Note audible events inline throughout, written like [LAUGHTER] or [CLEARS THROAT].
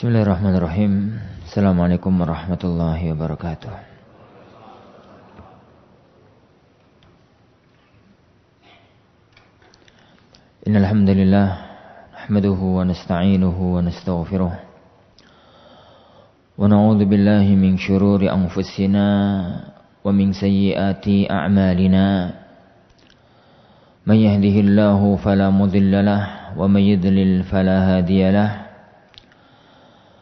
Bismillahirrahmanirrahim Assalamualaikum warahmatullahi wabarakatuh Innalhamdulillah Nahmaduhu wa nasta'inuhu wa nasta'ufiruh Wa na'udhu billahi min syururi anfusina Wa min sayyiati a'malina Man yahdihillahu falamudillalah Wa man yidlil falahadiyalah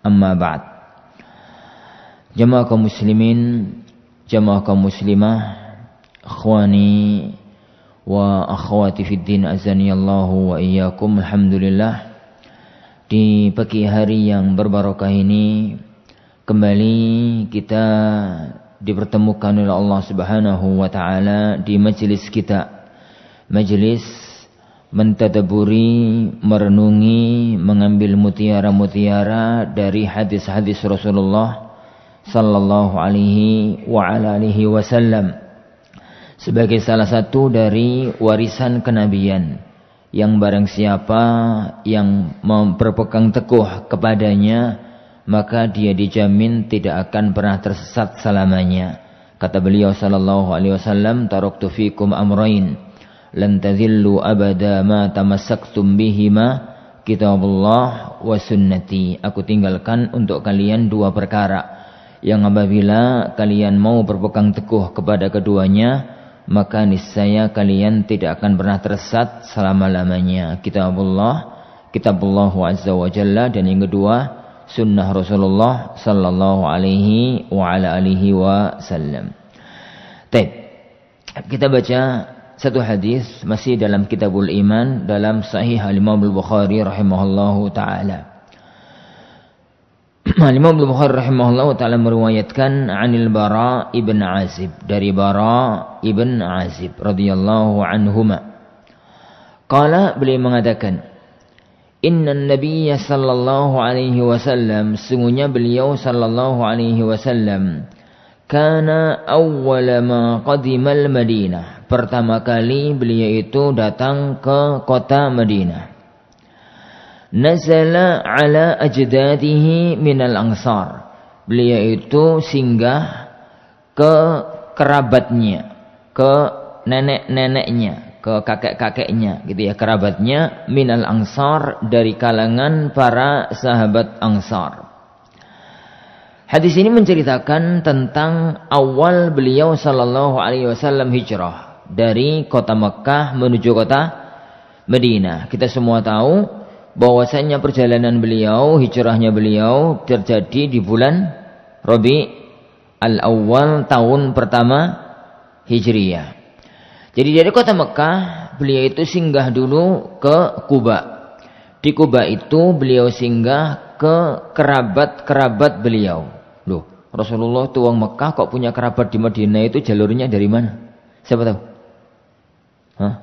Amma ba'd. Jamaah kaum muslimin, jamaah kaum muslimah, ikhwani wa akhwati fid din azanillahu wa iyyakum. Alhamdulillah. Di pagi hari yang berbarokah ini kembali kita dipertemukan oleh Allah Subhanahu wa taala di majelis kita. Majelis mentadaburi, merenungi, mengambil mutiara-mutiara dari hadis-hadis Rasulullah sallallahu alaihi wa ala alihi wasallam sebagai salah satu dari warisan kenabian yang barang siapa yang berpegang teguh kepadanya maka dia dijamin tidak akan pernah tersesat selamanya kata beliau sallallahu alaihi wasallam taraktu fikum amrain lan tazillu abada ma tamassaktum bihima kitabullah wa sunnati aku tinggalkan untuk kalian dua perkara yang apabila kalian mau berpegang teguh kepada keduanya maka niscaya kalian tidak akan pernah tersesat selama-lamanya kitabullah kitabullah azza wa jalla dan yang kedua sunnah Rasulullah sallallahu alaihi wa ala alihi wa sallam. Baik. Kita baca satu hadis masih dalam Kitabul Iman dalam Sahih Al-Imam Al-Bukhari rahimahullahu taala. [CLEARS THROAT] Al-Imam Al-Bukhari rahimahullahu taala meriwayatkan Anil Bara ibn Azib dari Bara ibn Azib radhiyallahu anhuma. Qala beliau mengatakan Inna Nabiya sallallahu alaihi wasallam sungguhnya beliau sallallahu alaihi wasallam karena awal ma qadimal Madinah. Pertama kali beliau itu datang ke kota Madinah. Nazala ala ajdadihi minal ansar. Beliau itu singgah ke kerabatnya, ke nenek-neneknya, ke kakek-kakeknya gitu ya, kerabatnya minal ansar dari kalangan para sahabat ansar. Hadis ini menceritakan tentang awal beliau Shallallahu Alaihi Wasallam hijrah dari kota Mekah menuju kota Medina. Kita semua tahu bahwasanya perjalanan beliau, hijrahnya beliau terjadi di bulan Rabi al-Awwal tahun pertama Hijriah. Jadi dari kota Mekah, beliau itu singgah dulu ke Kuba. Di Kuba itu beliau singgah ke kerabat-kerabat beliau. Rasulullah itu Mekah kok punya kerabat di Madinah itu jalurnya dari mana? Siapa tahu? Hah?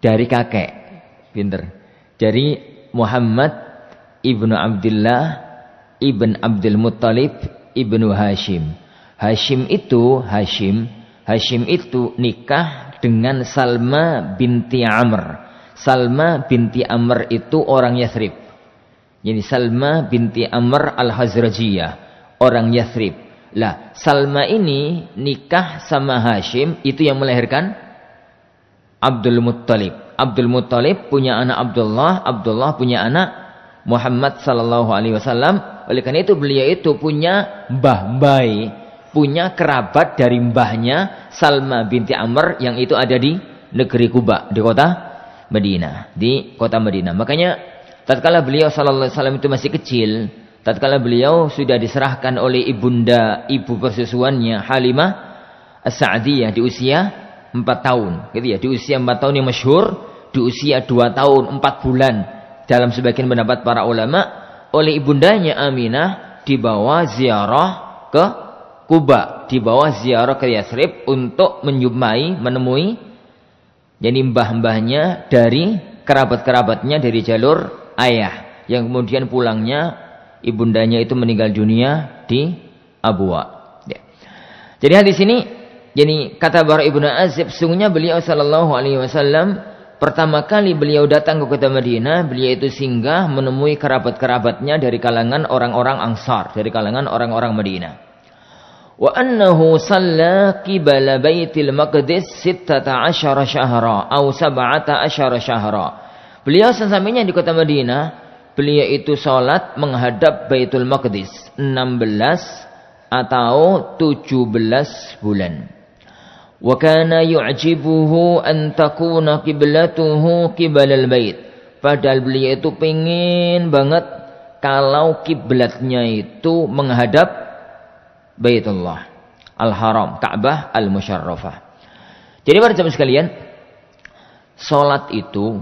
Dari kakek. Pinter. Dari Muhammad ibnu Abdullah ibn Abdul Muttalib ibnu Hashim. Hashim itu Hashim. Hashim itu nikah dengan Salma binti Amr. Salma binti Amr itu orang Yathrib. Jadi Salma binti Amr al-Hazrajiyah orang Yathrib. Lah, Salma ini nikah sama Hashim itu yang melahirkan Abdul Muttalib. Abdul Muttalib punya anak Abdullah, Abdullah punya anak Muhammad sallallahu alaihi wasallam. Oleh karena itu beliau itu punya mbah bayi, punya kerabat dari mbahnya Salma binti Amr yang itu ada di negeri Kuba, di kota Madinah, di kota Madinah. Makanya tatkala beliau sallallahu alaihi wasallam itu masih kecil, tatkala beliau sudah diserahkan oleh ibunda ibu persusuannya Halimah As-Sa'diyah di usia 4 tahun gitu ya di usia 4 tahun yang masyhur di usia 2 tahun 4 bulan dalam sebagian pendapat para ulama oleh ibundanya Aminah dibawa ziarah ke Kuba dibawa ziarah ke Yasrib untuk menyumai menemui jadi mbah-mbahnya dari kerabat-kerabatnya dari jalur ayah yang kemudian pulangnya ibundanya itu meninggal dunia di Abuwa. Ya. Jadi hadis ini jadi kata Bara Ibnu Azib sungguhnya beliau sallallahu alaihi wasallam pertama kali beliau datang ke kota Madinah, beliau itu singgah menemui kerabat-kerabatnya dari kalangan orang-orang Ansar, dari kalangan orang-orang Madinah. Wa annahu shalla qibala Baitil Maqdis 16 syahra sabata 17 syahra. Beliau sesampainya di kota Madinah, beliau itu sholat menghadap Baitul Maqdis 16 atau 17 bulan. Wa kana yu'jibuhu an takuna qiblatuhu qibalal bait. Padahal beliau itu pengin banget kalau kiblatnya itu menghadap Baitullah Al-Haram, Ka'bah Al-Musyarrafah. Jadi para jamaah sekalian, salat itu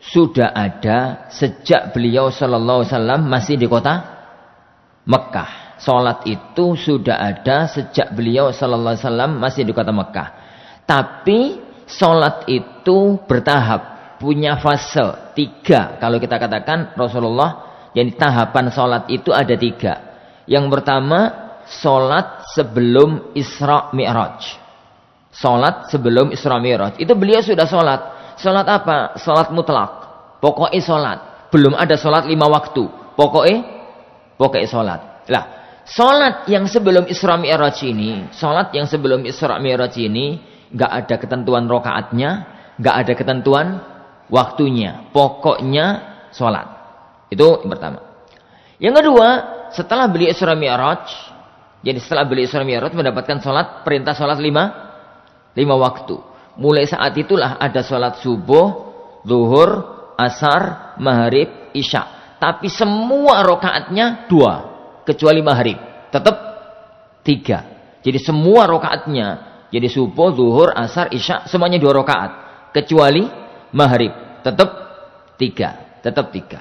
sudah ada sejak beliau Shallallahu masih di kota Mekah. Solat itu sudah ada sejak beliau Shallallahu masih di kota Mekah. Tapi solat itu bertahap, punya fase tiga. Kalau kita katakan Rasulullah, yang tahapan solat itu ada tiga. Yang pertama, solat sebelum Isra Mi'raj. Solat sebelum Isra Mi'raj. Itu beliau sudah solat. Sholat apa? Sholat mutlak. Pokoknya sholat. Belum ada sholat lima waktu. Pokoknya, pokoknya sholat. Lah, sholat yang sebelum Isra Mi'raj ini, sholat yang sebelum Isra Mi'raj ini, gak ada ketentuan rokaatnya, gak ada ketentuan waktunya. Pokoknya sholat. Itu yang pertama. Yang kedua, setelah beli Isra Mi'raj, jadi setelah beli Isra Mi'raj mendapatkan sholat, perintah sholat lima, lima waktu mulai saat itulah ada sholat subuh, zuhur, asar, maghrib, isya. Tapi semua rokaatnya dua, kecuali maghrib. Tetap tiga. Jadi semua rokaatnya, jadi subuh, zuhur, asar, isya, semuanya dua rokaat. Kecuali maghrib. Tetap tiga. Tetap tiga.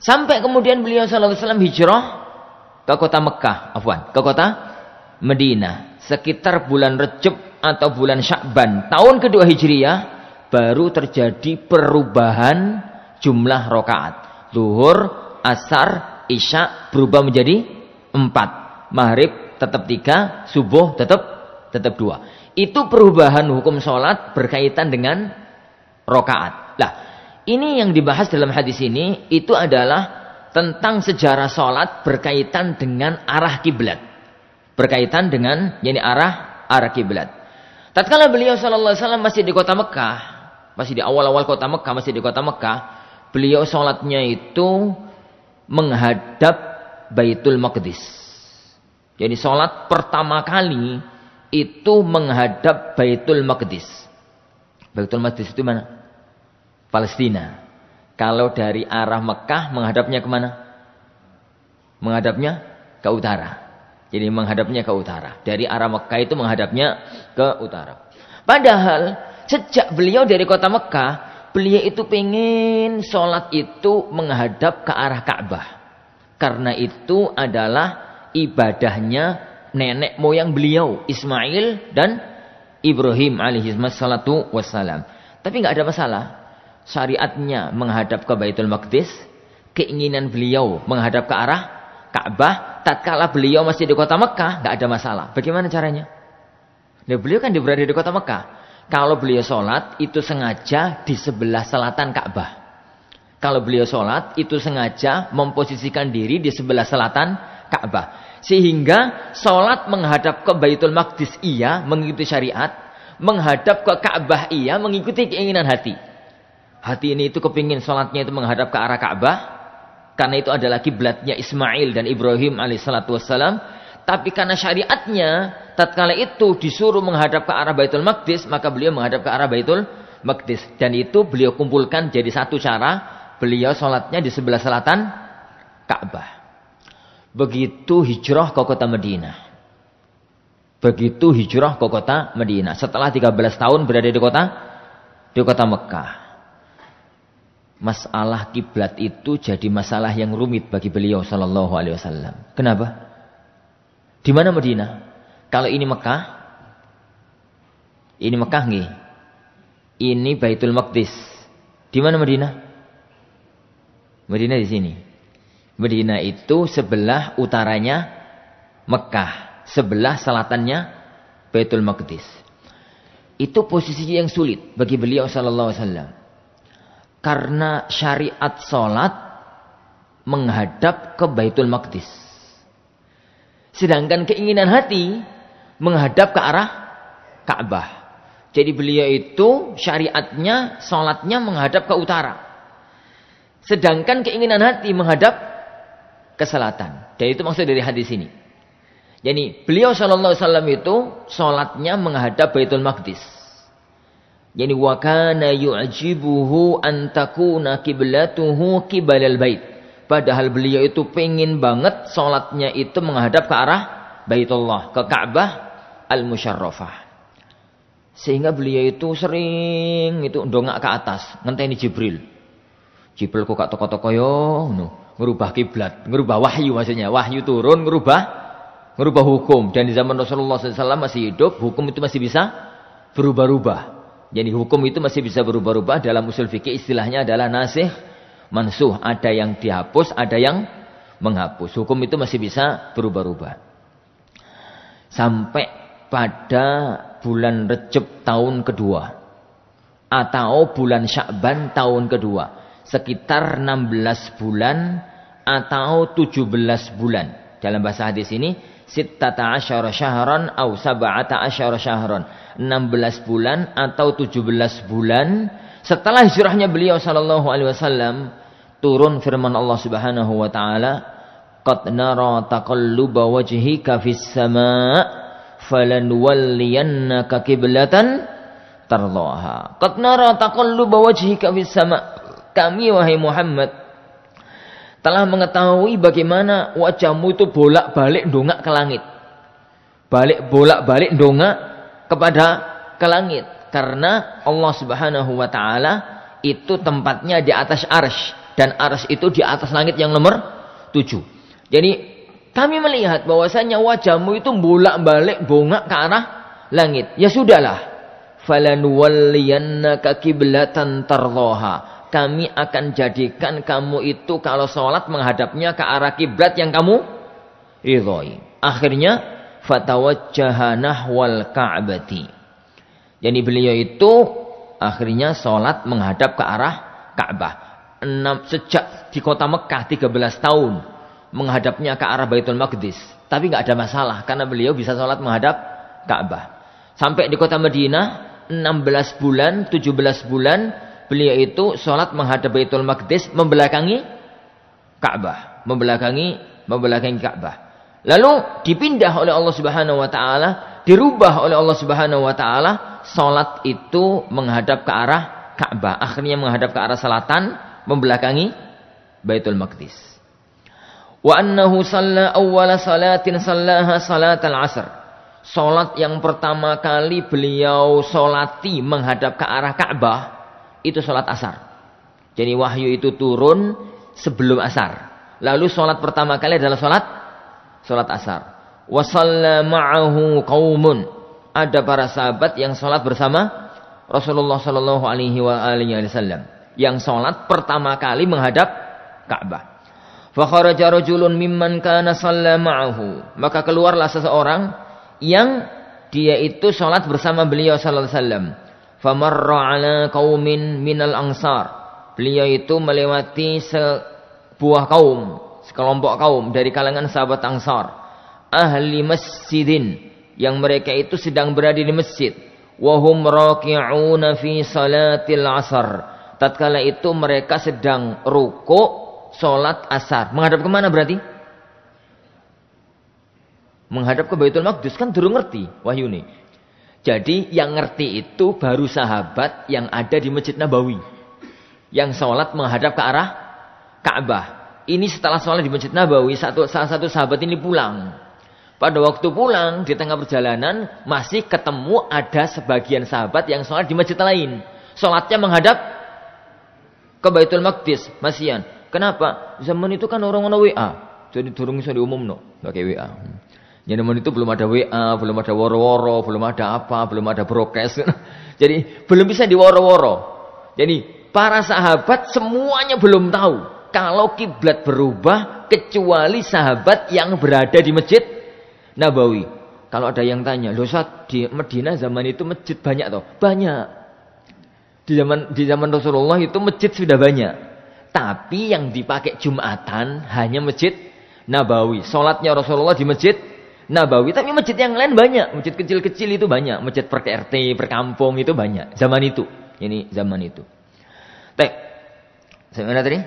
Sampai kemudian beliau SAW hijrah ke kota Mekah, afwan, ke kota Medina. Sekitar bulan Recep atau bulan Syakban tahun kedua Hijriah baru terjadi perubahan jumlah rokaat. luhur asar, isya berubah menjadi empat. Maghrib tetap tiga, subuh tetap tetap dua. Itu perubahan hukum sholat berkaitan dengan rokaat. Lah, ini yang dibahas dalam hadis ini itu adalah tentang sejarah sholat berkaitan dengan arah kiblat. Berkaitan dengan yakni arah arah kiblat. Tatkala beliau sallallahu alaihi masih di kota Mekah, masih di awal-awal kota Mekah, masih di kota Mekah, beliau sholatnya itu menghadap Baitul Maqdis. Jadi sholat pertama kali itu menghadap Baitul Maqdis. Baitul Maqdis itu mana? Palestina. Kalau dari arah Mekah menghadapnya kemana? Menghadapnya ke utara. Jadi menghadapnya ke utara. Dari arah Mekah itu menghadapnya ke utara. Padahal sejak beliau dari kota Mekah, beliau itu pengen sholat itu menghadap ke arah Ka'bah. Karena itu adalah ibadahnya nenek moyang beliau Ismail dan Ibrahim alaihissalatu wassalam. Tapi nggak ada masalah. Syariatnya menghadap ke Baitul Maqdis, keinginan beliau menghadap ke arah Ka'bah tatkala beliau masih di kota Mekah nggak ada masalah. Bagaimana caranya? Nah, beliau kan berada di kota Mekah. Kalau beliau sholat itu sengaja di sebelah selatan Ka'bah. Kalau beliau sholat itu sengaja memposisikan diri di sebelah selatan Ka'bah. Sehingga sholat menghadap ke Baitul Maqdis ia mengikuti syariat. Menghadap ke Ka'bah ia mengikuti keinginan hati hati ini itu kepingin sholatnya itu menghadap ke arah Ka'bah, karena itu adalah kiblatnya Ismail dan Ibrahim alaihissalatu wassalam. Tapi karena syariatnya, tatkala itu disuruh menghadap ke arah Baitul Maqdis, maka beliau menghadap ke arah Baitul Maqdis. Dan itu beliau kumpulkan jadi satu cara. Beliau sholatnya di sebelah selatan Ka'bah. Begitu hijrah ke kota Medina, Begitu hijrah ke kota Medina. Setelah 13 tahun berada di kota di kota Mekah masalah kiblat itu jadi masalah yang rumit bagi beliau sallallahu Alaihi Wasallam. Kenapa? Di mana Madinah? Kalau ini Mekah, ini Mekah nih, ini Baitul Maqdis. Di mana Madinah? Madinah di sini. Madinah itu sebelah utaranya Mekah, sebelah selatannya Baitul Maqdis. Itu posisi yang sulit bagi beliau sallallahu Alaihi Wasallam karena syariat sholat menghadap ke Baitul Maqdis. Sedangkan keinginan hati menghadap ke arah Ka'bah. Jadi beliau itu syariatnya, sholatnya menghadap ke utara. Sedangkan keinginan hati menghadap ke selatan. Dan itu maksud dari hadis ini. Jadi beliau Shallallahu Alaihi Wasallam itu sholatnya menghadap Baitul Maqdis. Jadi wa kana yu'jibuhu an takuna qiblatuhu qibalal bait. Padahal beliau itu pengin banget salatnya itu menghadap ke arah Baitullah, ke Ka'bah al musharrafah Sehingga beliau itu sering itu dongak ke atas, ngenteni Jibril. Jibril kok gak toko-toko yo, no. ngerubah kiblat, ngerubah wahyu maksudnya. Wahyu turun ngerubah ngerubah hukum dan di zaman Rasulullah SAW masih hidup, hukum itu masih bisa berubah-ubah. Jadi hukum itu masih bisa berubah-ubah dalam usul fikih istilahnya adalah nasih mansuh. Ada yang dihapus, ada yang menghapus. Hukum itu masih bisa berubah-ubah. Sampai pada bulan Recep tahun kedua. Atau bulan Syakban tahun kedua. Sekitar 16 bulan atau 17 bulan. Dalam bahasa hadis ini sittata asyara syahran au sab'ata asyara syahran 16 bulan atau 17 bulan setelah hijrahnya beliau sallallahu alaihi wasallam turun firman Allah Subhanahu wa taala qad nara taqalluba wajhika fis sama' falanwalliyannaka qiblatan tardaha qad nara taqalluba wajhika fis sama' kami wahai Muhammad telah mengetahui bagaimana wajahmu itu bolak-balik dongak ke langit. Balik bolak-balik dongak kepada ke langit karena Allah Subhanahu wa taala itu tempatnya di atas arsy dan arsy itu di atas langit yang nomor 7. Jadi kami melihat bahwasanya wajahmu itu bolak-balik bongak ke arah langit. Ya sudahlah. kaki kiblatan tardoha kami akan jadikan kamu itu kalau sholat menghadapnya ke arah kiblat yang kamu ridhoi. Akhirnya fatwa jahanah wal kaabati. Jadi beliau itu akhirnya sholat menghadap ke arah Ka'bah. Sejak di kota Mekah 13 tahun menghadapnya ke arah Baitul Maqdis. Tapi nggak ada masalah karena beliau bisa sholat menghadap Ka'bah. Sampai di kota Madinah 16 bulan, 17 bulan beliau itu sholat menghadap Baitul Maqdis membelakangi Ka'bah, membelakangi membelakangi Ka'bah. Lalu dipindah oleh Allah Subhanahu wa taala, dirubah oleh Allah Subhanahu wa taala, sholat itu menghadap ke arah Ka'bah, akhirnya menghadap ke arah selatan, membelakangi Baitul Maqdis. Wa annahu shalla awwala salatin sallaha salatal asr. Salat yang pertama kali beliau sholati menghadap ke arah Ka'bah itu sholat asar. Jadi wahyu itu turun sebelum asar. Lalu sholat pertama kali adalah sholat sholat asar. Wasallama'ahu kaumun. Ada para sahabat yang sholat bersama Rasulullah Shallallahu Alaihi Wasallam yang sholat pertama kali menghadap Ka'bah. Fakharaja rajulun mimman kana sallama'ahu. Maka keluarlah seseorang yang dia itu sholat bersama beliau sallallahu alaihi wasallam famarra ala qaumin minal ansar. Beliau itu melewati sebuah kaum, sekelompok kaum dari kalangan sahabat Ansar, ahli masjidin yang mereka itu sedang berada di masjid. Wahum raki'una fi salatil asar. Tatkala itu mereka sedang ruko salat asar. Menghadap ke mana berarti? Menghadap ke Baitul Maqdis kan durung ngerti wahyu nih. Jadi yang ngerti itu baru sahabat yang ada di Masjid Nabawi. Yang sholat menghadap ke arah Ka'bah. Ini setelah sholat di Masjid Nabawi, satu, salah satu sahabat ini pulang. Pada waktu pulang, di tengah perjalanan, masih ketemu ada sebagian sahabat yang sholat di masjid lain. Sholatnya menghadap ke Baitul Maqdis, Masian. Kenapa? Zaman itu kan orang-orang WA. Jadi turun bisa umum no, pakai WA. Nyaman itu belum ada WA, belum ada woro-woro, belum ada apa, belum ada brokes. [LAUGHS] Jadi belum bisa diwaro-woro. Jadi para sahabat semuanya belum tahu kalau kiblat berubah kecuali sahabat yang berada di masjid Nabawi. Kalau ada yang tanya, loh saat di Medina zaman itu masjid banyak toh? Banyak. Di zaman di zaman Rasulullah itu masjid sudah banyak. Tapi yang dipakai Jumatan hanya masjid Nabawi. Salatnya Rasulullah di masjid Nabawi, tapi masjid yang lain banyak. Masjid kecil-kecil itu banyak. Masjid per RT, per kampung itu banyak. Zaman itu. Ini zaman itu. Teh, Saya tadi?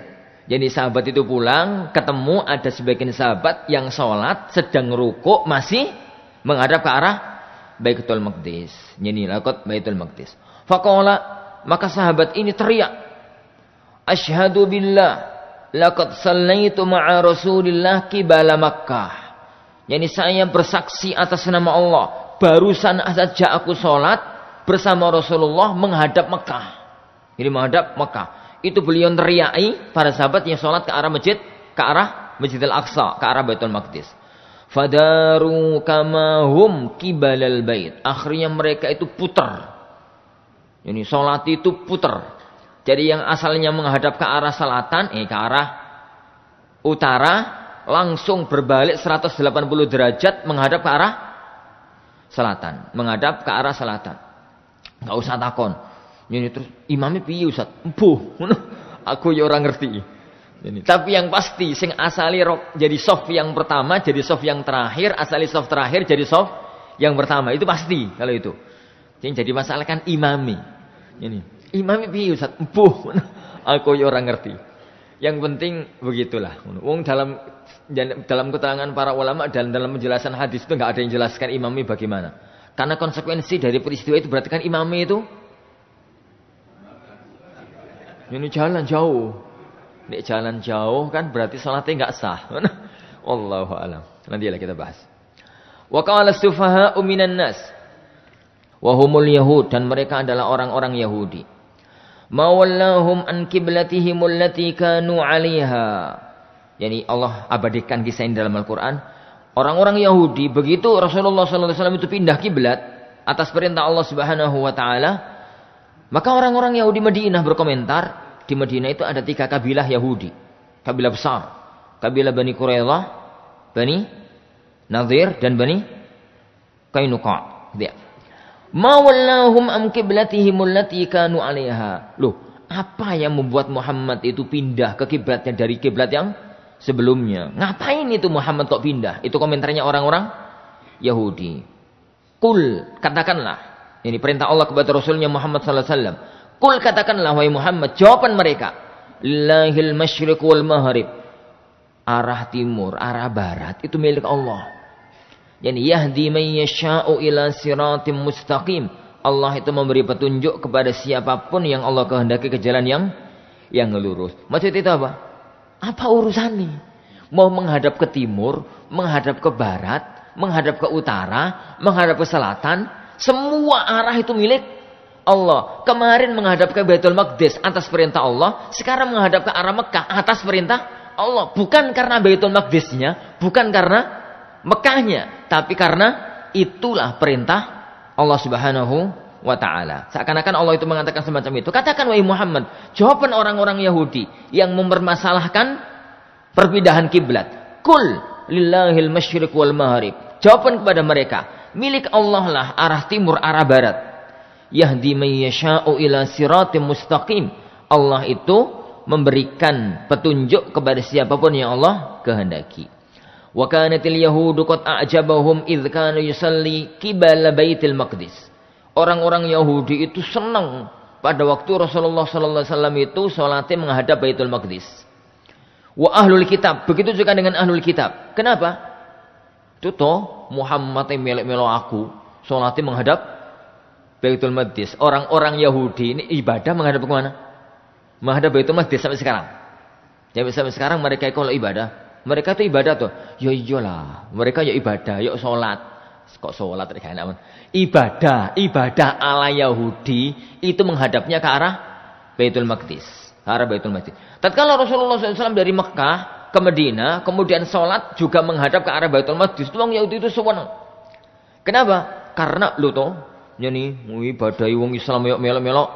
Jadi sahabat itu pulang, ketemu ada sebagian sahabat yang sholat sedang ruko masih menghadap ke arah Baitul Maqdis. Jadi lakot Baitul Maqdis. Fakola maka sahabat ini teriak, Ashhadu billah, lakot sallaitu ma'a Rasulillah kibala Makkah. Yani saya bersaksi atas nama Allah. Barusan saja aku sholat bersama Rasulullah menghadap Mekah. Jadi menghadap Mekah. Itu beliau neriai para sahabat yang sholat ke arah masjid, ke arah Masjid Al-Aqsa, ke arah Baitul Maqdis. Fadaru kamahum hum kibalal bait. Akhirnya mereka itu puter. Ini sholat itu puter. Jadi yang asalnya menghadap ke arah selatan, eh ke arah utara, langsung berbalik 180 derajat menghadap ke arah selatan, menghadap ke arah selatan. Enggak usah takon. Ini terus imamnya piye Ustaz? Empuh, aku ya orang ngerti. Ini. Tapi yang pasti sing asali rok, jadi soft yang pertama, jadi soft yang terakhir, asali soft terakhir jadi soft yang pertama. Itu pasti kalau itu. Yang jadi masalah kan imami. Ini. Imami piye Ustaz? Empuh, aku ya orang ngerti. Yang penting begitulah. Wong dalam dalam keterangan para ulama dan dalam penjelasan hadis itu nggak ada yang jelaskan imami bagaimana. Karena konsekuensi dari peristiwa itu berarti kan imami itu ini jalan jauh. Ini jalan jauh kan berarti sholatnya nggak sah. [LAUGHS] Allahu alam. lah kita bahas. Wa qala sufaha uminan nas wa humul yahud dan mereka adalah orang-orang Yahudi mawallahum an qiblatihim allati kanu 'alaiha. Yani Allah abadikan kisah ini dalam Al-Qur'an. Orang-orang Yahudi begitu Rasulullah SAW itu pindah kiblat atas perintah Allah Subhanahu wa taala, maka orang-orang Yahudi Madinah berkomentar, di Madinah itu ada tiga kabilah Yahudi. Kabilah besar, kabilah Bani Quraidah, Bani Nadir dan Bani Kainuqa. Ya. Mawallahum am qiblatihim allati kanu 'alaiha. Loh, apa yang membuat Muhammad itu pindah ke kiblatnya dari kiblat yang sebelumnya? Ngapain itu Muhammad kok pindah? Itu komentarnya orang-orang Yahudi. Kul, katakanlah. Ini perintah Allah kepada Rasulnya Muhammad sallallahu alaihi wasallam. Kul katakanlah wahai Muhammad, jawaban mereka, "Lillahil masyriq wal maghrib." Arah timur, arah barat itu milik Allah. Yani yahdi man yasha'u ila siratim mustaqim. Allah itu memberi petunjuk kepada siapapun yang Allah kehendaki ke jalan yang yang lurus. Maksud itu apa? Apa urusan nih? Mau menghadap ke timur, menghadap ke barat, menghadap ke utara, menghadap ke selatan, semua arah itu milik Allah. Kemarin menghadap ke Baitul Maqdis atas perintah Allah, sekarang menghadap ke arah Mekah atas perintah Allah. Bukan karena Baitul Maqdisnya, bukan karena Mekahnya, tapi karena itulah perintah Allah Subhanahu wa taala. Seakan-akan Allah itu mengatakan semacam itu. Katakan wahai Muhammad, jawaban orang-orang Yahudi yang mempermasalahkan perpindahan kiblat. Kul lillahil masyriq wal maghrib. Jawaban kepada mereka, milik Allah lah arah timur, arah barat. Yahdi may yasha'u ila siratim mustaqim. Allah itu memberikan petunjuk kepada siapapun yang Allah kehendaki. Wa kanatil yahudu qad a'jabahum idh kanu yusalli qibala Baitil Maqdis. Orang-orang Yahudi itu senang pada waktu Rasulullah sallallahu alaihi wasallam itu salatnya menghadap Baitul Maqdis. Wa ahlul kitab, begitu juga dengan ahlul kitab. Kenapa? toh Muhammad yang milik melo aku, salatnya menghadap Baitul Maqdis. Orang-orang Yahudi ini ibadah menghadap ke mana Menghadap Baitul Maqdis sampai sekarang. Sampai, sampai sekarang mereka kalau ibadah mereka itu ibadah tuh. Ya iyalah, mereka ya ibadah, yuk sholat. Kok sholat mereka enak Ibadah, ibadah ala Yahudi itu menghadapnya ke arah Baitul Maqdis, arah Baitul Maqdis. Tatkala Rasulullah SAW dari Mekah ke Medina, kemudian sholat juga menghadap ke arah Baitul Maqdis. Itu Yahudi itu seneng. Kenapa? Karena lu tuh nih, ibadah wong Islam yuk melok-melok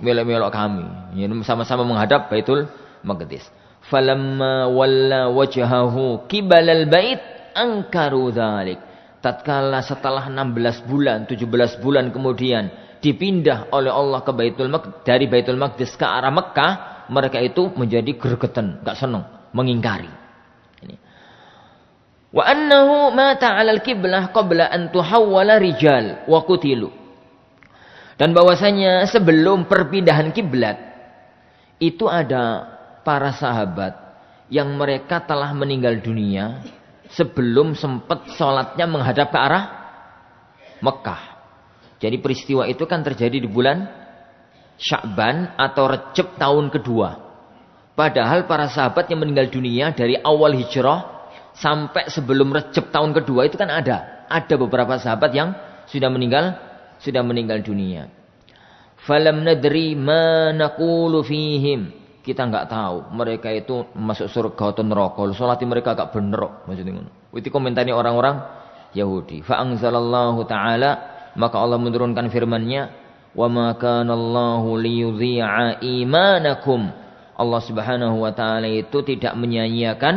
melok-melok kami. Ini sama-sama menghadap Baitul Maqdis falamma walla wajhahu qibal al-bait angkaru dzalik tatkala setelah 16 bulan 17 bulan kemudian dipindah oleh Allah ke Baitul Maqdis dari Baitul Maqdis ke arah Mekah mereka itu menjadi gergeten enggak seneng mengingkari ini wa annahu mata 'alal qiblah qabla an tuhawwala rijal wa qutilu dan bahwasanya sebelum perpindahan kiblat itu ada para sahabat yang mereka telah meninggal dunia sebelum sempat sholatnya menghadap ke arah Mekah. Jadi peristiwa itu kan terjadi di bulan Syakban atau Recep tahun kedua. Padahal para sahabat yang meninggal dunia dari awal hijrah sampai sebelum Recep tahun kedua itu kan ada. Ada beberapa sahabat yang sudah meninggal sudah meninggal dunia. Falam nadri ma naqulu fihim kita nggak tahu mereka itu masuk surga atau neraka. Salat mereka agak bener kok maksudnya ngono. Itu komentarnya orang-orang Yahudi. Fa anzalallahu taala maka Allah menurunkan firman-Nya wa ma kana Allahu liyudhi'a imanakum. Allah Subhanahu wa taala itu tidak menyia-nyiakan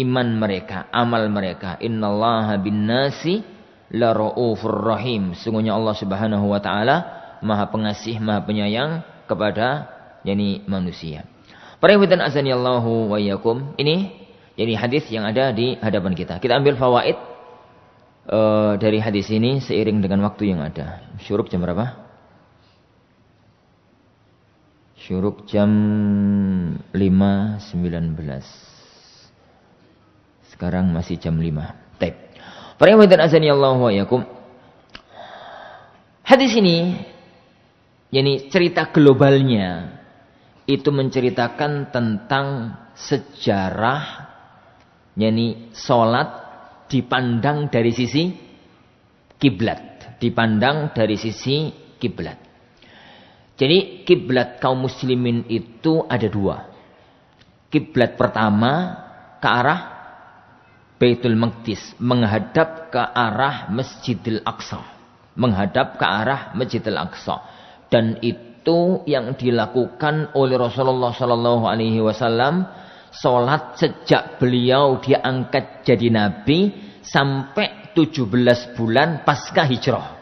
iman mereka, amal mereka. Innallaha nasi la raufur rahim. Sungguhnya Allah Subhanahu wa taala Maha Pengasih, Maha Penyayang kepada yakni manusia. Para ikhwan azanillahu wa iyyakum. Ini jadi hadis yang ada di hadapan kita. Kita ambil fawaid uh, dari hadis ini seiring dengan waktu yang ada. Syuruk jam berapa? Syuruk jam 5.19 sekarang masih jam 5. Baik. Para ikhwan azanillahu Allah wa yakum. Hadis ini yakni cerita globalnya itu menceritakan tentang sejarah yakni salat dipandang dari sisi kiblat, dipandang dari sisi kiblat. Jadi kiblat kaum muslimin itu ada dua. Kiblat pertama ke arah Baitul Maqdis, menghadap ke arah Masjidil Aqsa, menghadap ke arah Masjidil Aqsa. Dan itu itu yang dilakukan oleh Rasulullah Shallallahu Alaihi Wasallam solat sejak beliau diangkat jadi nabi sampai 17 bulan pasca hijrah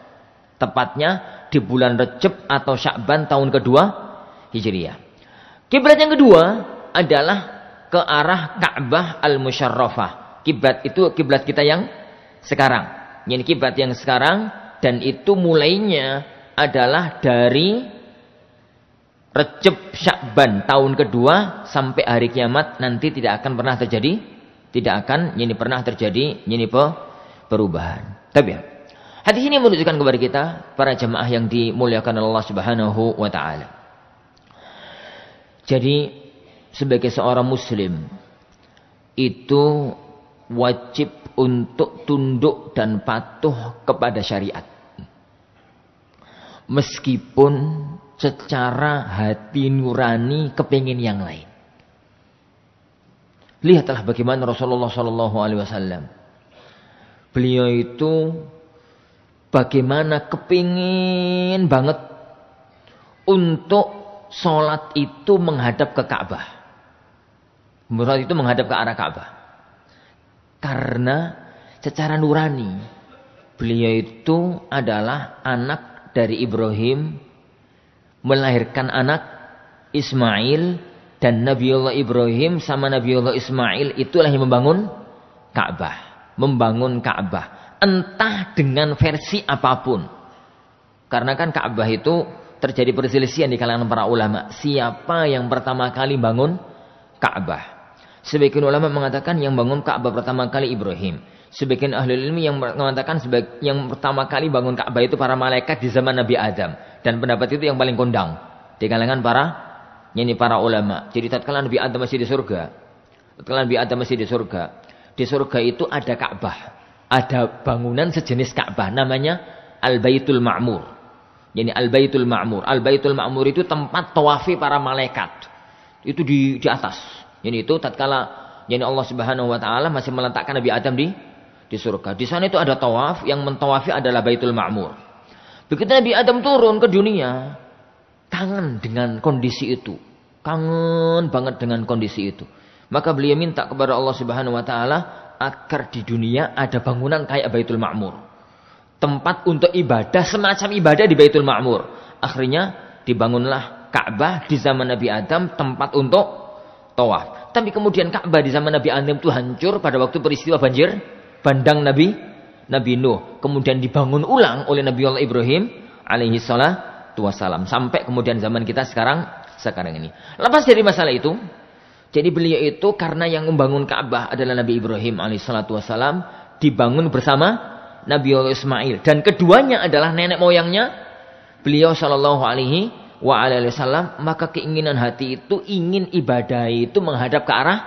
tepatnya di bulan Recep atau Syakban tahun kedua Hijriah. Kiblat yang kedua adalah ke arah Ka'bah Al-Musyarrafah. Kiblat itu kiblat kita yang sekarang. Ini kiblat yang sekarang dan itu mulainya adalah dari Recep Syakban tahun kedua sampai hari kiamat nanti tidak akan pernah terjadi tidak akan ini pernah terjadi ini pe, perubahan. Tapi ya, hadis ini menunjukkan kepada kita para jemaah yang dimuliakan Allah Subhanahu wa taala. Jadi sebagai seorang muslim itu wajib untuk tunduk dan patuh kepada syariat. Meskipun secara hati nurani kepingin yang lain. Lihatlah bagaimana Rasulullah Shallallahu Alaihi Wasallam. Beliau itu bagaimana kepingin banget untuk sholat itu menghadap ke Ka'bah. Sholat itu menghadap ke arah Ka'bah. Karena secara nurani beliau itu adalah anak dari Ibrahim melahirkan anak Ismail dan Nabi Allah Ibrahim sama Nabi Allah Ismail itulah yang membangun Ka'bah, membangun Ka'bah entah dengan versi apapun. Karena kan Ka'bah itu terjadi perselisihan di kalangan para ulama, siapa yang pertama kali bangun Ka'bah. Sebagian ulama mengatakan yang bangun Ka'bah pertama kali Ibrahim sebagian ahli ilmu yang mengatakan yang pertama kali bangun Ka'bah itu para malaikat di zaman Nabi Adam dan pendapat itu yang paling kondang di kalangan para ini para ulama. Jadi tatkala Nabi Adam masih di surga, tatkala Nabi Adam masih di surga, di surga itu ada Ka'bah, ada bangunan sejenis Ka'bah namanya Al-Baitul Ma'mur. Jadi Al-Baitul Ma'mur. Al-Baitul Ma'mur itu tempat tawafi para malaikat. Itu di di atas. Jadi itu tatkala jadi Allah Subhanahu wa taala masih meletakkan Nabi Adam di di surga. Di sana itu ada tawaf, yang mentawafi adalah Baitul Ma'mur. Begitu Nabi Adam turun ke dunia, kangen dengan kondisi itu. Kangen banget dengan kondisi itu. Maka beliau minta kepada Allah Subhanahu wa taala agar di dunia ada bangunan kayak Baitul Ma'mur. Tempat untuk ibadah semacam ibadah di Baitul Ma'mur. Akhirnya dibangunlah Ka'bah di zaman Nabi Adam tempat untuk tawaf. Tapi kemudian Ka'bah di zaman Nabi Adam itu hancur pada waktu peristiwa banjir bandang Nabi Nabi Nuh kemudian dibangun ulang oleh Nabi Allah Ibrahim alaihi salatu wasalam sampai kemudian zaman kita sekarang sekarang ini. Lepas dari masalah itu, jadi beliau itu karena yang membangun Ka'bah adalah Nabi Ibrahim alaihi tua salam dibangun bersama Nabi Allah Ismail dan keduanya adalah nenek moyangnya beliau shallallahu alaihi wa alaihi salam. maka keinginan hati itu ingin ibadah itu menghadap ke arah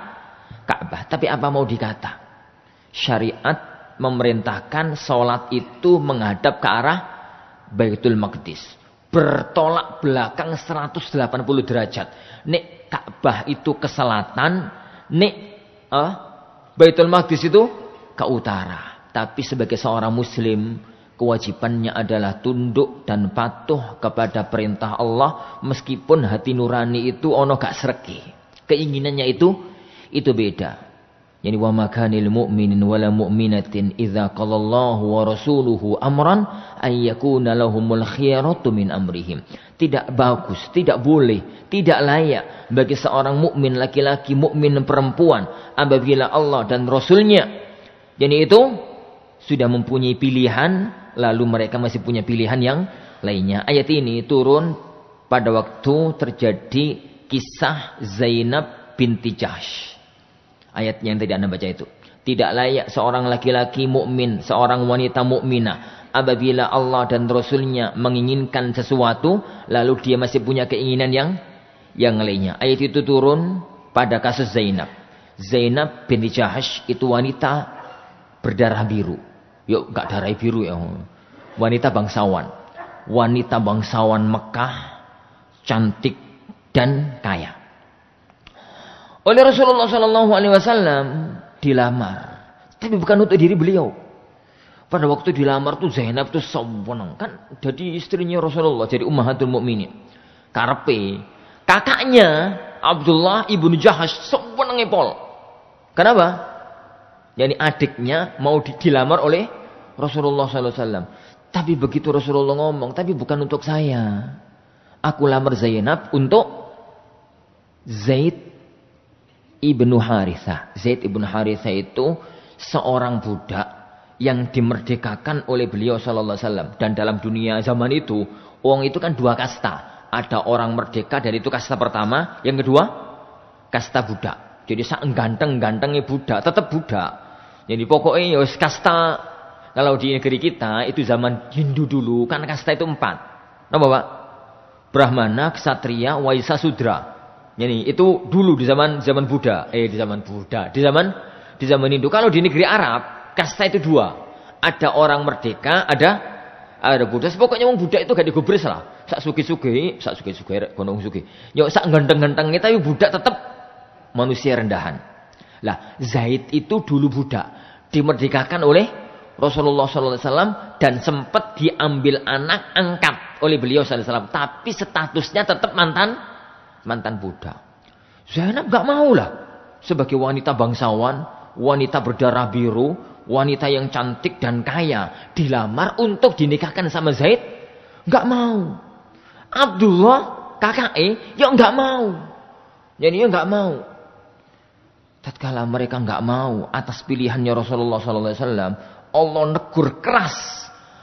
Ka'bah tapi apa mau dikata syariat memerintahkan sholat itu menghadap ke arah Baitul Maqdis. Bertolak belakang 180 derajat. Nek Ka'bah itu ke selatan, nek eh, Baitul Maqdis itu ke utara. Tapi sebagai seorang muslim, kewajibannya adalah tunduk dan patuh kepada perintah Allah meskipun hati nurani itu ono gak serki. Keinginannya itu itu beda. Yani wa makanil mu'minin wala mu'minatin idza qala Allah wa rasuluhu amran ay yakuna lahumul khiyaratu min amrihim. Tidak bagus, tidak boleh, tidak layak bagi seorang mukmin laki-laki, mukmin perempuan apabila Allah dan rasulnya jadi itu sudah mempunyai pilihan lalu mereka masih punya pilihan yang lainnya. Ayat ini turun pada waktu terjadi kisah Zainab binti Jahsh Ayat yang tidak Anda baca itu. Tidak layak seorang laki-laki mukmin, seorang wanita mukminah apabila Allah dan Rasulnya menginginkan sesuatu, lalu dia masih punya keinginan yang yang lainnya. Ayat itu turun pada kasus Zainab. Zainab binti Jahash itu wanita berdarah biru. Yuk, gak darah biru ya. Wanita bangsawan. Wanita bangsawan Mekah, cantik dan kaya oleh Rasulullah Shallallahu Alaihi Wasallam dilamar, tapi bukan untuk diri beliau. Pada waktu dilamar tuh Zainab tuh sombong kan jadi istrinya Rasulullah jadi ummahatul mukminin. Karpe kakaknya Abdullah ibnu Jahash sombong pol. Kenapa? Yani adiknya mau dilamar oleh Rasulullah Alaihi Wasallam Tapi begitu Rasulullah ngomong, tapi bukan untuk saya. Aku lamar Zainab untuk Zaid Ibnu Harithah. Zaid Ibnu Harithah itu seorang budak yang dimerdekakan oleh beliau sallallahu alaihi wasallam dan dalam dunia zaman itu uang itu kan dua kasta. Ada orang merdeka dari itu kasta pertama, yang kedua kasta budak. Jadi sak ganteng-gantengnya budak, tetap budak. Jadi pokoknya yos, ya kasta kalau di negeri kita itu zaman Hindu dulu kan kasta itu empat. Nama Pak? Brahmana, Ksatria, Waisa, Sudra. Ini itu dulu di zaman zaman Buddha, eh di zaman Buddha, di zaman di zaman Hindu. Kalau di negeri Arab, kasta itu dua. Ada orang merdeka, ada ada Buddha. Pokoknya wong Buddha itu gak digubris lah. Sak suki-suki, sak suki-suki, kono suki. Yo sak ganteng-ganteng kita Buddha tetap manusia rendahan. Lah, Zaid itu dulu Buddha, dimerdekakan oleh Rasulullah SAW dan sempat diambil anak angkat oleh beliau SAW. Tapi statusnya tetap mantan mantan Buddha. Zainab gak mau lah. sebagai wanita bangsawan, wanita berdarah biru, wanita yang cantik dan kaya dilamar untuk dinikahkan sama Zaid. Gak mau. Abdullah kakaknya ya nggak mau. Jadi ya nggak mau. Tatkala mereka nggak mau atas pilihannya Rasulullah SAW, Allah negur keras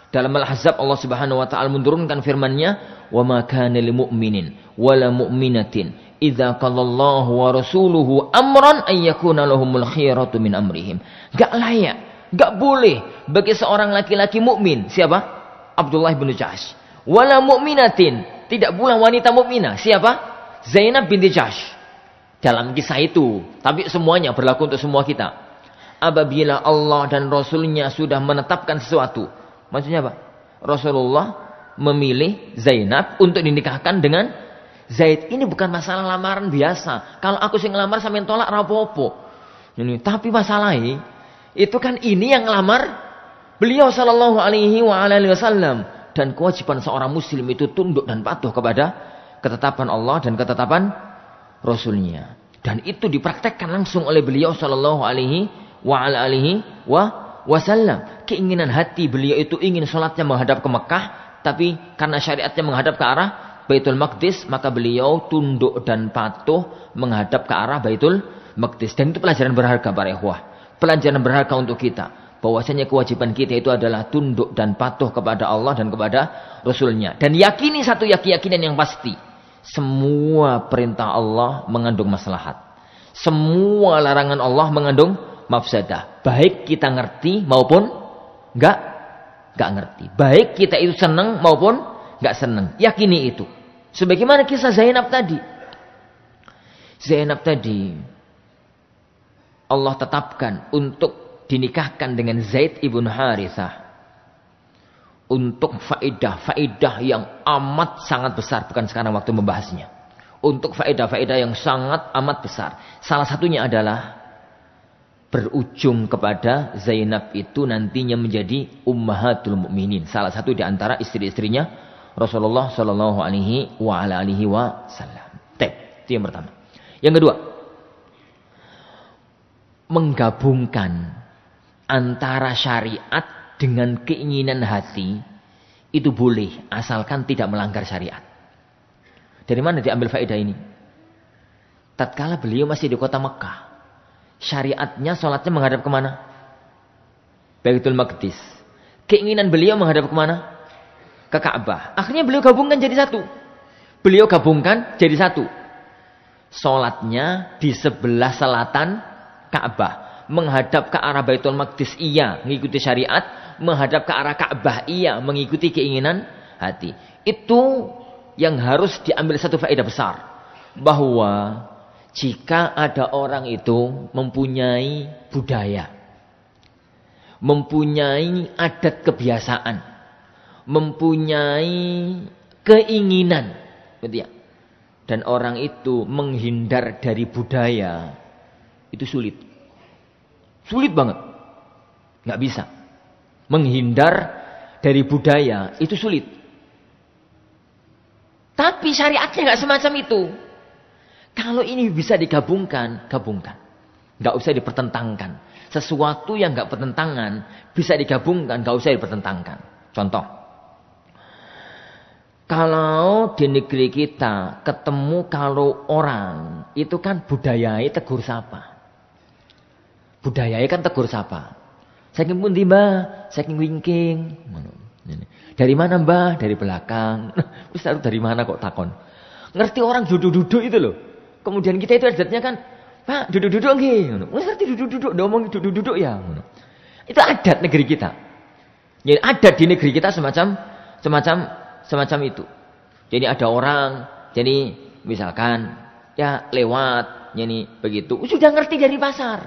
dalam al hazab Allah Subhanahu wa taala menurunkan firman-Nya, "Wa ma kana lil mu'minin la mu'minatin idza Allah wa rasuluhu amran ay yakuna lahumul khiyaratu min amrihim." Enggak layak, enggak boleh bagi seorang laki-laki mukmin. Siapa? Abdullah bin Jahsh. la mu'minatin, tidak pula wanita mukminah. Siapa? Zainab binti Jahsh. Dalam kisah itu, tapi semuanya berlaku untuk semua kita. Apabila Allah dan Rasulnya sudah menetapkan sesuatu, Maksudnya apa? Rasulullah memilih Zainab untuk dinikahkan dengan Zaid. Ini bukan masalah lamaran biasa. Kalau aku sih ngelamar sampe tolak rapopo. Ini tapi masalahnya itu kan ini yang ngelamar beliau sallallahu alaihi wa alihi wasallam dan kewajiban seorang muslim itu tunduk dan patuh kepada ketetapan Allah dan ketetapan Rasulnya. Dan itu dipraktekkan langsung oleh beliau Shallallahu Alaihi wa alihi wa wasallam. Keinginan hati beliau itu ingin sholatnya menghadap ke Mekah, tapi karena syariatnya menghadap ke arah Baitul Maqdis, maka beliau tunduk dan patuh menghadap ke arah Baitul Maqdis. Dan itu pelajaran berharga para ikhwah. Pelajaran berharga untuk kita. Bahwasanya kewajiban kita itu adalah tunduk dan patuh kepada Allah dan kepada Rasulnya. Dan yakini satu keyakinan yang pasti. Semua perintah Allah mengandung maslahat. Semua larangan Allah mengandung mafsadah. Baik kita ngerti maupun enggak enggak ngerti. Baik kita itu senang maupun enggak senang. Yakini itu. Sebagaimana kisah Zainab tadi. Zainab tadi Allah tetapkan untuk dinikahkan dengan Zaid ibn Harithah untuk faedah-faedah yang amat sangat besar bukan sekarang waktu membahasnya untuk faedah-faedah yang sangat amat besar salah satunya adalah berujung kepada Zainab itu nantinya menjadi ummahatul mukminin, salah satu di antara istri-istrinya Rasulullah Shallallahu alaihi wasallam. Tep, itu yang pertama. Yang kedua, menggabungkan antara syariat dengan keinginan hati itu boleh asalkan tidak melanggar syariat. Dari mana diambil faedah ini? Tatkala beliau masih di kota Mekah, syariatnya sholatnya menghadap kemana? Baitul Maqdis. Keinginan beliau menghadap kemana? Ke Ka'bah. Akhirnya beliau gabungkan jadi satu. Beliau gabungkan jadi satu. Sholatnya di sebelah selatan Ka'bah. Menghadap ke arah Baitul Maqdis iya, mengikuti syariat. Menghadap ke arah Ka'bah iya, mengikuti keinginan hati. Itu yang harus diambil satu faedah besar. Bahwa jika ada orang itu mempunyai budaya, mempunyai adat kebiasaan, mempunyai keinginan, ya. Dan orang itu menghindar dari budaya itu sulit, sulit banget, nggak bisa. Menghindar dari budaya itu sulit. Tapi syariatnya nggak semacam itu. Kalau ini bisa digabungkan, gabungkan. Gak usah dipertentangkan. Sesuatu yang gak pertentangan bisa digabungkan, gak usah dipertentangkan. Contoh, kalau di negeri kita ketemu kalau orang itu kan budayai tegur sapa. Budayai kan tegur sapa. Saking pun tiba, saking wingking. Dari mana mbah? Dari belakang. [LAUGHS] Ustaz dari mana kok takon? Ngerti orang duduk-duduk itu loh. Kemudian kita itu adatnya kan, Pak, duduk-duduk nggih. Ngerti duduk-duduk, ngomong duduk-duduk ya. Itu adat negeri kita. Jadi ya, adat di negeri kita semacam semacam semacam itu. Jadi ada orang, jadi misalkan ya lewat, jadi begitu. Sudah ngerti dari pasar.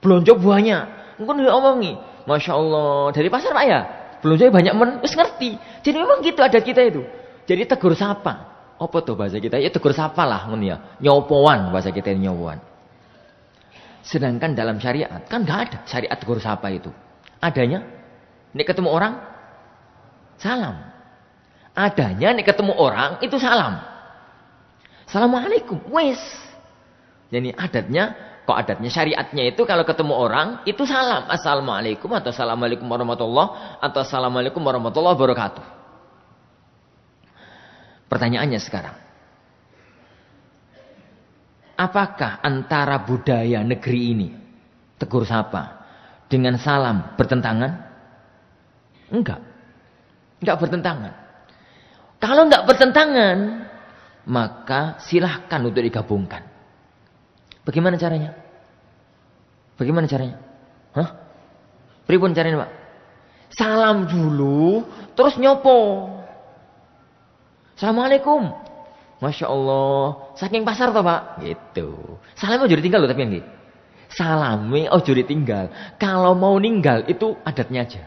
Belonjo buahnya. Mungkin dia omongi, masya Allah dari pasar pak ya. Belonjo banyak men, terus ngerti. Jadi memang gitu adat kita itu. Jadi tegur sapa apa tuh bahasa kita? Ya tegur sapa lah ya. Nyopoan bahasa kita ini nyopoan. Sedangkan dalam syariat kan nggak ada syariat tegur sapa itu. Adanya nih ketemu orang salam. Adanya nih ketemu orang itu salam. Assalamualaikum. Wes. Jadi adatnya kok adatnya syariatnya itu kalau ketemu orang itu salam. Assalamualaikum atau assalamualaikum warahmatullah atau assalamualaikum warahmatullahi wabarakatuh. Pertanyaannya sekarang. Apakah antara budaya negeri ini, tegur sapa, dengan salam bertentangan? Enggak. Enggak bertentangan. Kalau enggak bertentangan, maka silahkan untuk digabungkan. Bagaimana caranya? Bagaimana caranya? Hah? Pribun caranya, Pak? Salam dulu, terus nyopo. Assalamualaikum. Masya Allah. Saking pasar toh pak. Gitu. Salamnya ojo tinggal loh tapi yang gitu salame ojo oh ditinggal. Kalau mau ninggal itu adatnya aja.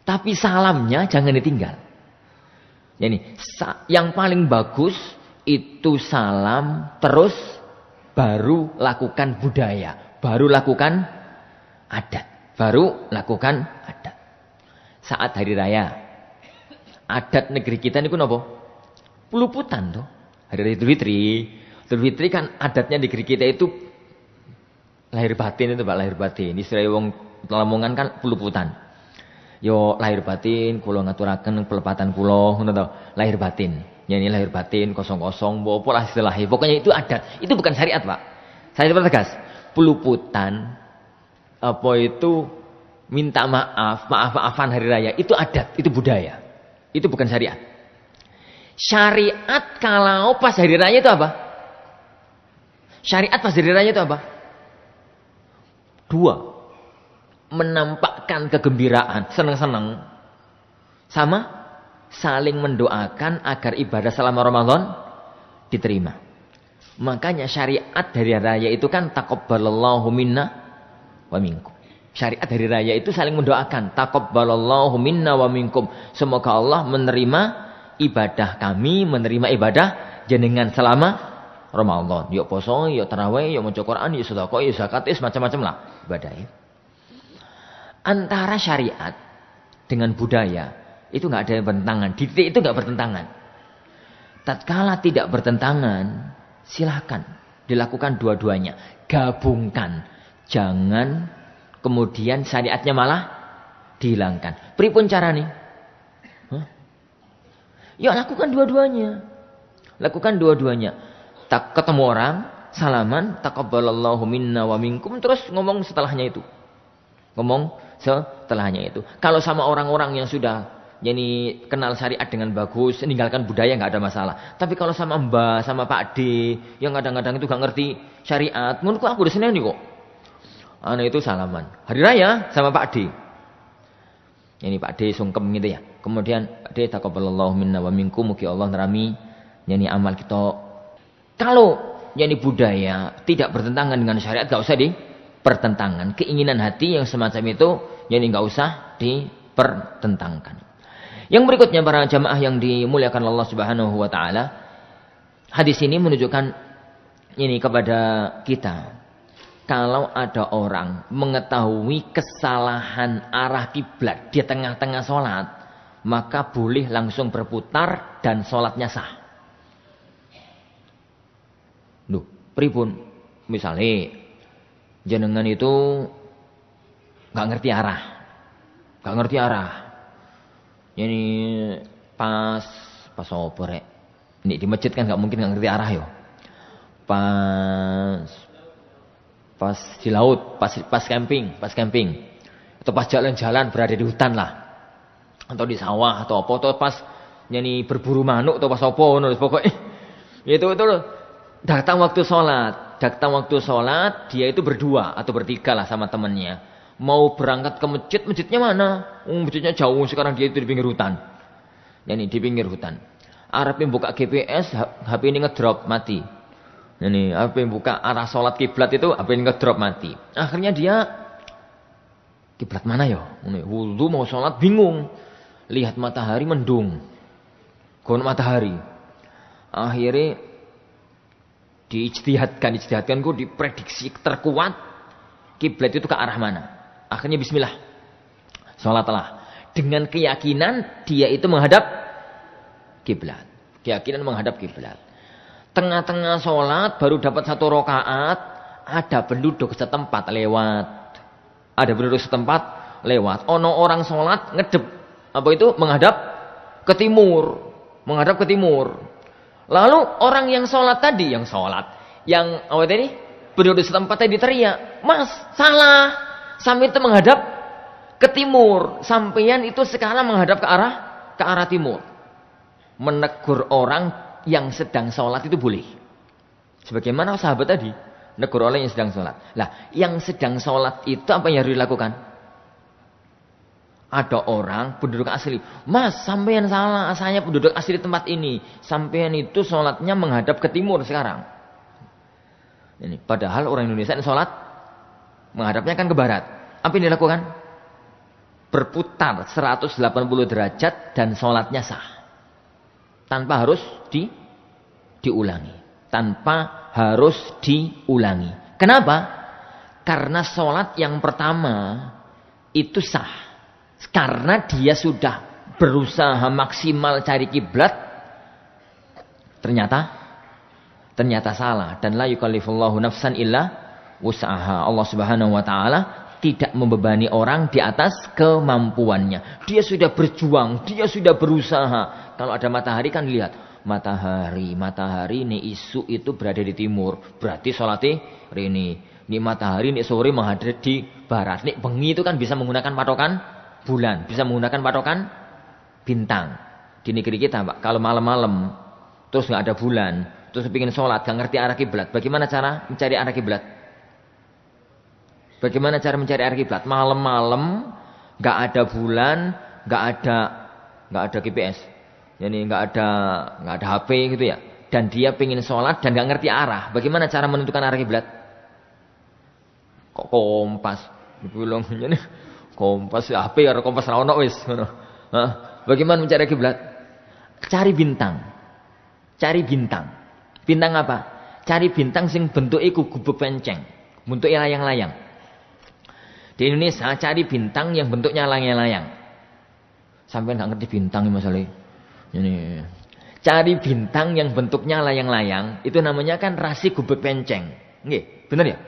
Tapi salamnya jangan ditinggal. Jadi ya yang paling bagus itu salam terus baru lakukan budaya, baru lakukan adat, baru lakukan adat. Saat hari raya. Adat negeri kita ini kenapa? peluputan tuh. Hari Idul Fitri. Idul Fitri kan adatnya di negeri kita itu lahir batin itu Pak, lahir batin. Istilahnya wong Lamongan kan peluputan. Yo lahir batin kulo ngaturaken pelepatan kulo, ngono lahir batin. Ya ini lahir batin kosong-kosong bawa pola istilahnya. Pokoknya itu adat, itu bukan syariat, Pak. Saya tegas, peluputan apa itu minta maaf, maaf-maafan hari raya itu adat, itu budaya. Itu bukan syariat. Syariat kalau pas hari raya itu apa? Syariat pas hari raya itu apa? Dua. Menampakkan kegembiraan, senang-senang. Sama saling mendoakan agar ibadah selama Ramadan diterima. Makanya syariat dari raya itu kan takabbalallahu minna wa minkum. Syariat dari raya itu saling mendoakan takabbalallahu minna wa minkum. Semoga Allah menerima ibadah kami, menerima ibadah jenengan selama Ramadan. Yuk poso, yuk tarawih, yuk maca Quran, yuk sedekah, yuk zakat, macam-macam lah ibadah ya. Antara syariat dengan budaya itu nggak ada yang bertentangan. Titik itu nggak bertentangan. Tatkala tidak bertentangan, silahkan dilakukan dua-duanya. Gabungkan. Jangan kemudian syariatnya malah dihilangkan. Pripun cara nih? Ya lakukan dua-duanya. Lakukan dua-duanya. Tak ketemu orang, salaman, takabbalallahu minna wa minkum, terus ngomong setelahnya itu. Ngomong setelahnya itu. Kalau sama orang-orang yang sudah jadi kenal syariat dengan bagus, meninggalkan budaya nggak ada masalah. Tapi kalau sama Mbah, sama Pak D, yang kadang-kadang itu nggak ngerti syariat, menurutku aku udah seneng nih kok. Anak itu salaman. Hari raya sama Pak D. Ini Pak D sungkem gitu ya. Kemudian de taqabbalallahu minna wa minkum mugi Allah nerami yani amal kita. Kalau yani budaya tidak bertentangan dengan syariat gak usah dipertentangkan. Keinginan hati yang semacam itu yani gak usah dipertentangkan. Yang berikutnya para jamaah yang dimuliakan Allah Subhanahu wa taala. Hadis ini menunjukkan ini kepada kita kalau ada orang mengetahui kesalahan arah kiblat di tengah-tengah sholat, maka boleh langsung berputar dan sholatnya sah. Duh, pripun misalnya jenengan itu nggak ngerti arah, nggak ngerti arah. Ini pas pas opo Ini di masjid kan nggak mungkin nggak ngerti arah yo. Pas pas di laut, pas pas camping, pas camping atau pas jalan-jalan berada di hutan lah atau di sawah atau apa atau pas nyanyi berburu manuk atau pas apa nulis pokoknya itu itu datang waktu sholat datang waktu sholat dia itu berdua atau bertiga lah sama temennya mau berangkat ke masjid masjidnya mana um, masjidnya jauh sekarang dia itu di pinggir hutan nyanyi di pinggir hutan yang buka GPS HP ini ngedrop mati ini HP buka arah sholat kiblat itu HP ini ngedrop mati akhirnya dia kiblat mana ya, ya. wudhu mau sholat bingung lihat matahari mendung. Kon matahari. Akhirnya diijtihadkan, ijtihadkan ku diprediksi terkuat kiblat itu ke arah mana. Akhirnya bismillah. Salatlah. Dengan keyakinan dia itu menghadap kiblat. Keyakinan menghadap kiblat. Tengah-tengah sholat baru dapat satu rokaat, ada penduduk setempat lewat. Ada penduduk setempat lewat. Ono orang sholat ngedep apa itu menghadap ke timur, menghadap ke timur. Lalu orang yang sholat tadi, yang sholat, yang apa tadi periode setempat tadi teriak, Mas salah, sampai itu menghadap ke timur, sampeyan itu sekarang menghadap ke arah ke arah timur. Menegur orang yang sedang sholat itu boleh. Sebagaimana sahabat tadi, negur orang yang sedang sholat. Lah, yang sedang sholat itu apa yang harus dilakukan? ada orang penduduk asli. Mas, sampean salah, asalnya penduduk asli tempat ini. Sampean itu sholatnya menghadap ke timur sekarang. Ini, padahal orang Indonesia ini sholat menghadapnya kan ke barat. Apa yang dilakukan? Berputar 180 derajat dan sholatnya sah. Tanpa harus di, diulangi. Tanpa harus diulangi. Kenapa? Karena sholat yang pertama itu sah karena dia sudah berusaha maksimal cari kiblat, ternyata ternyata salah dan la yukallifullahu nafsan illa usaha. Allah Subhanahu wa taala tidak membebani orang di atas kemampuannya. Dia sudah berjuang, dia sudah berusaha. Kalau ada matahari kan lihat, matahari, matahari ini isu itu berada di timur. Berarti sholatnya ini. Ini matahari, ini sore menghadir di barat. Ini bengi itu kan bisa menggunakan patokan bulan, bisa menggunakan patokan bintang. Di negeri kita, Pak, kalau malam-malam terus nggak ada bulan, terus pingin sholat, nggak ngerti arah kiblat, bagaimana cara mencari arah kiblat? Bagaimana cara mencari arah kiblat? Malam-malam nggak ada bulan, nggak ada nggak ada GPS, jadi nggak ada nggak ada HP gitu ya. Dan dia pingin sholat dan nggak ngerti arah. Bagaimana cara menentukan arah kiblat? Kok kompas? Dibilang [LAUGHS] Kompas HP ya, ya kompas rawon wis nah, Bagaimana mencari kiblat? Cari bintang. Cari bintang. Bintang apa? Cari bintang sing bentuke gubuk penceng, bentuk layang-layang. Di Indonesia cari bintang yang bentuknya layang-layang. Sampai nggak ngerti bintang masalahnya. ini. Cari bintang yang bentuknya layang-layang itu namanya kan rasi gubuk penceng. Nggih, bener ya?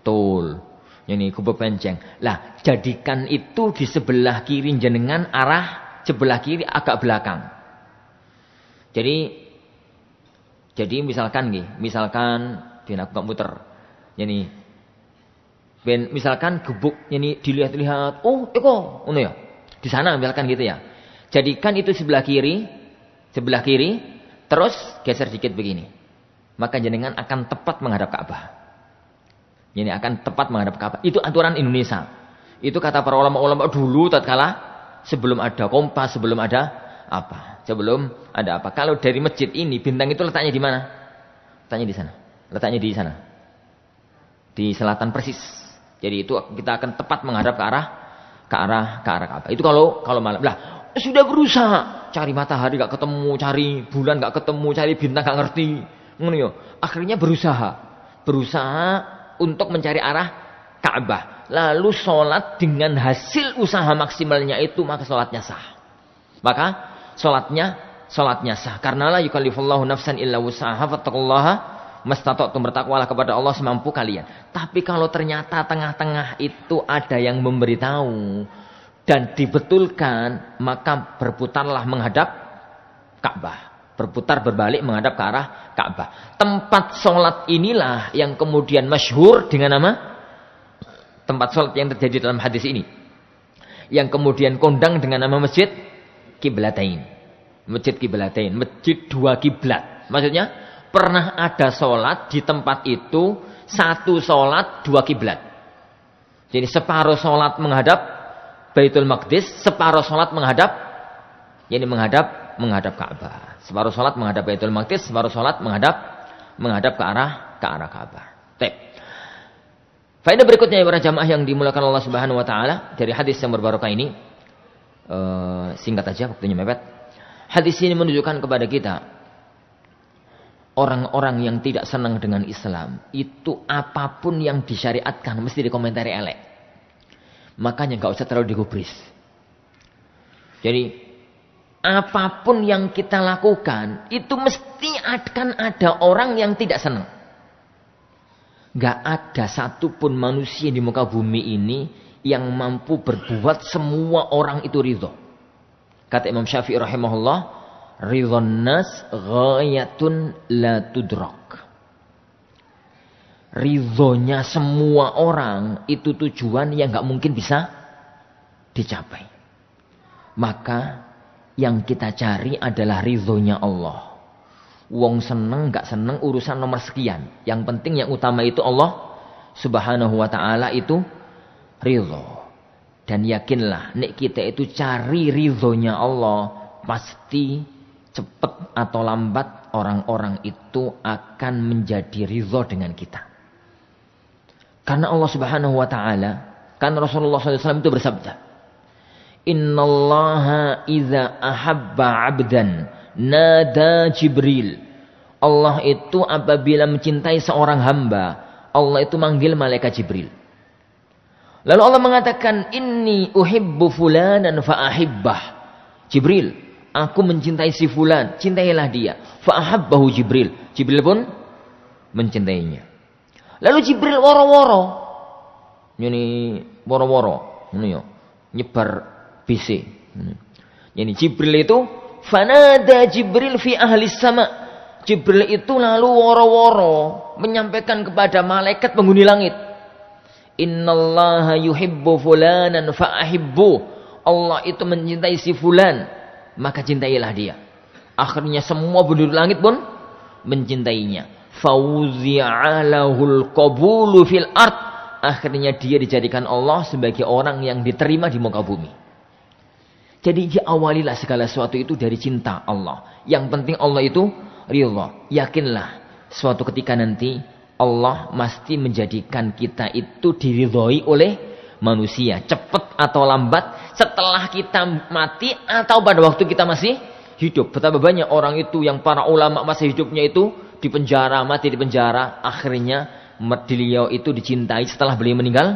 Betul ini kubu panjang. Lah, jadikan itu di sebelah kiri jenengan arah sebelah kiri agak belakang. Jadi jadi misalkan nih, misalkan dia nak gak muter. Yani ben misalkan gebuk yani dilihat-lihat, oh eko ngono ya. Di sana misalkan gitu ya. Jadikan itu sebelah kiri, sebelah kiri, terus geser sedikit begini. Maka jenengan akan tepat menghadap Ka'bah. Ini akan tepat menghadap Ka'bah. Itu aturan Indonesia. Itu kata para ulama-ulama dulu tatkala sebelum ada kompas, sebelum ada apa? Sebelum ada apa? Kalau dari masjid ini bintang itu letaknya di mana? Letaknya di sana. Letaknya di sana. Di selatan persis. Jadi itu kita akan tepat menghadap ke arah ke arah ke arah Ka'bah. Itu kalau kalau malam. Lah, sudah berusaha cari matahari gak ketemu, cari bulan gak ketemu, cari bintang gak ngerti. Ya. Akhirnya berusaha. Berusaha untuk mencari arah Ka'bah. Lalu sholat dengan hasil usaha maksimalnya itu maka sholatnya sah. Maka sholatnya sholatnya sah. Karena lah yukallifullahu nafsan illa usaha fattakullaha mastata'tum bertakwalah kepada Allah semampu kalian. Tapi kalau ternyata tengah-tengah itu ada yang memberitahu dan dibetulkan maka berputarlah menghadap Ka'bah berputar berbalik menghadap ke arah Ka'bah. Tempat sholat inilah yang kemudian masyhur dengan nama tempat sholat yang terjadi dalam hadis ini. Yang kemudian kondang dengan nama masjid Kiblatain. Masjid Kiblatain, masjid dua kiblat. Maksudnya pernah ada sholat di tempat itu satu sholat dua kiblat. Jadi separuh sholat menghadap Baitul Maqdis, separuh sholat menghadap, ini menghadap menghadap Ka'bah. Separuh sholat menghadap Baitul Maqdis, separuh sholat menghadap menghadap ke arah ke arah Ka'bah. Baik. Faedah berikutnya ibarat para jamaah yang dimulakan Allah Subhanahu wa taala dari hadis yang berbarokah ini e, singkat aja waktunya mepet. Hadis ini menunjukkan kepada kita orang-orang yang tidak senang dengan Islam itu apapun yang disyariatkan mesti dikomentari elek. Makanya nggak usah terlalu digubris. Jadi apapun yang kita lakukan itu mesti akan ada orang yang tidak senang. Gak ada satupun manusia di muka bumi ini yang mampu berbuat semua orang itu ridho. Kata Imam Syafi'i rahimahullah, ridho nas ghayatun la tudrak. Ridhonya semua orang itu tujuan yang gak mungkin bisa dicapai. Maka yang kita cari adalah ridhonya Allah. Wong seneng gak seneng urusan nomor sekian. Yang penting yang utama itu Allah subhanahu wa ta'ala itu ridho. Dan yakinlah, nek kita itu cari ridhonya Allah, pasti cepat atau lambat orang-orang itu akan menjadi ridho dengan kita. Karena Allah Subhanahu wa taala, kan Rasulullah SAW itu bersabda, Innallaha iza ahabba abdan nada Jibril. Allah itu apabila mencintai seorang hamba, Allah itu manggil malaikat Jibril. Lalu Allah mengatakan, "Inni uhibbu fulanan fa'ahibbah." Jibril, aku mencintai si fulan, cintailah dia. Fa'ahabbahu Jibril. Jibril pun mencintainya. Lalu Jibril woro-woro. Ini woro-woro. Ini yo. Nyebar Bisik. Jadi hmm. Jibril itu fanada Jibril fi ahli sama. Jibril itu lalu woro-woro menyampaikan kepada malaikat penghuni langit. Innallaha yuhibbu fulanan ahibbu. Allah itu mencintai si fulan, maka cintailah dia. Akhirnya semua penduduk langit pun mencintainya. lahul qabulu fil ard. Akhirnya dia dijadikan Allah sebagai orang yang diterima di muka bumi. Jadi awalilah segala sesuatu itu dari cinta Allah. Yang penting Allah itu ridho. Yakinlah suatu ketika nanti Allah mesti menjadikan kita itu diridhoi oleh manusia. Cepat atau lambat setelah kita mati atau pada waktu kita masih hidup. Betapa banyak orang itu yang para ulama masa hidupnya itu di penjara, mati di penjara. Akhirnya beliau itu dicintai setelah beliau meninggal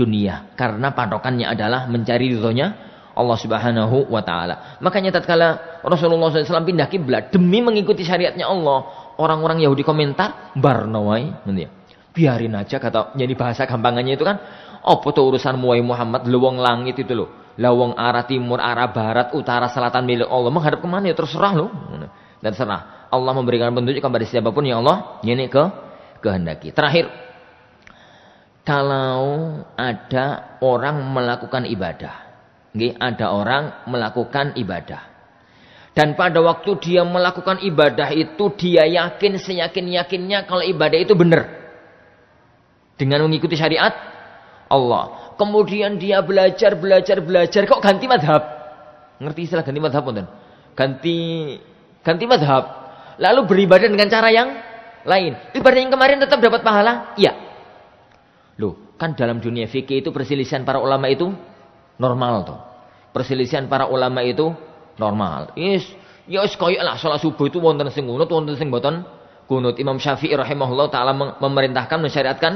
dunia. Karena patokannya adalah mencari ridhonya Allah Subhanahu wa taala. Makanya tatkala Rasulullah SAW pindah kiblat demi mengikuti syariatnya Allah, orang-orang Yahudi komentar barnawai, ya. Biarin aja kata jadi bahasa gampangannya itu kan oh, tuh urusan muai Muhammad lewong langit itu loh. Lawang arah timur, arah barat, utara, selatan milik Allah menghadap kemana ya terserah loh. Dan serah Allah memberikan petunjuk kepada siapapun yang Allah ini ke kehendaki. Terakhir, kalau ada orang melakukan ibadah Nggih, ada orang melakukan ibadah. Dan pada waktu dia melakukan ibadah itu dia yakin seyakin-yakinnya kalau ibadah itu benar. Dengan mengikuti syariat Allah. Kemudian dia belajar, belajar, belajar. Kok ganti madhab? Ngerti istilah ganti madhab? Ganti ganti madhab. Lalu beribadah dengan cara yang lain. Ibadah yang kemarin tetap dapat pahala? Iya. Loh, kan dalam dunia fikih itu perselisihan para ulama itu Normal tuh. Perselisihan para ulama itu normal. is ya is kaya lah salat subuh itu wonten sing kunut, wonten sing boten kunut. Imam Syafi'i rahimahullah taala memerintahkan mensyariatkan